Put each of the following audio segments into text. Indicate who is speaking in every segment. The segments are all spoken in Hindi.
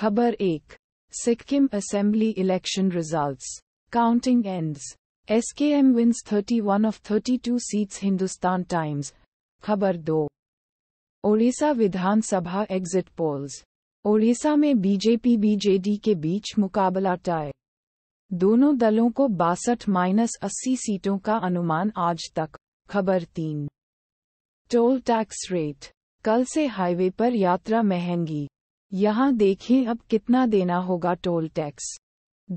Speaker 1: खबर एक Sikkim assembly election results counting ends SKM wins 31 of 32 seats Hindustan Times खबर दो ओडिशा विधानसभा एग्जिट पोल्स ओडिशा में बीजेपी बीजेडी के बीच मुकाबला टाय दोनों दलों को बासठ माइनस अस्सी सीटों का अनुमान आज तक खबर तीन टोल टैक्स रेट कल से हाईवे पर यात्रा महंगी यहाँ देखें अब कितना देना होगा टोल टैक्स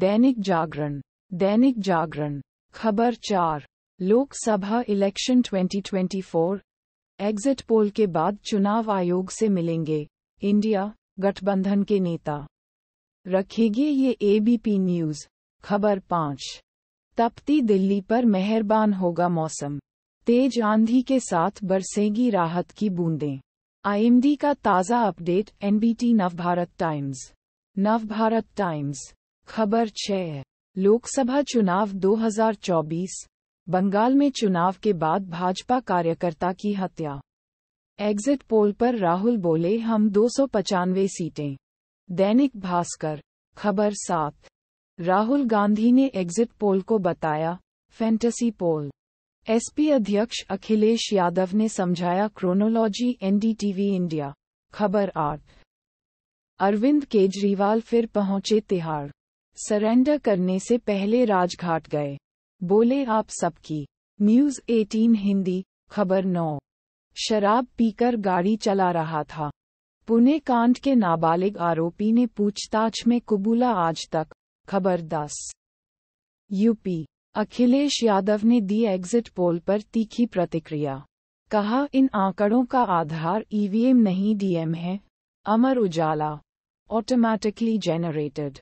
Speaker 1: दैनिक जागरण दैनिक जागरण खबर चार लोकसभा इलेक्शन 2024 एग्जिट पोल के बाद चुनाव आयोग से मिलेंगे इंडिया गठबंधन के नेता रखेंगे ये एबीपी न्यूज खबर पाँच तपती दिल्ली पर मेहरबान होगा मौसम तेज आंधी के साथ बरसेगी राहत की बूंदें आईएमडी का ताज़ा update NBT Navbharat Times Navbharat Times खबर छः लोकसभा चुनाव 2024 बंगाल में चुनाव के बाद भाजपा कार्यकर्ता की हत्या एग्जिट पोल पर राहुल बोले हम दो सीटें दैनिक भास्कर खबर सात राहुल गांधी ने एग्जिट पोल को बताया फैंटेसी पोल एसपी अध्यक्ष अखिलेश यादव ने समझाया क्रोनोलॉजी एनडीटीवी इंडिया खबर आठ अरविंद केजरीवाल फिर पहुंचे तिहाड़ सरेंडर करने से पहले राजघाट गए बोले आप सबकी न्यूज 18 हिंदी खबर नौ शराब पीकर गाड़ी चला रहा था पुणे कांड के नाबालिग आरोपी ने पूछताछ में कबूला आज तक खबर दस यूपी अखिलेश यादव ने दी एग्जिट पोल पर तीखी प्रतिक्रिया कहा इन आंकड़ों का आधार ईवीएम नहीं डीएम है अमर उजाला ऑटोमैटिकली जेनरेटेड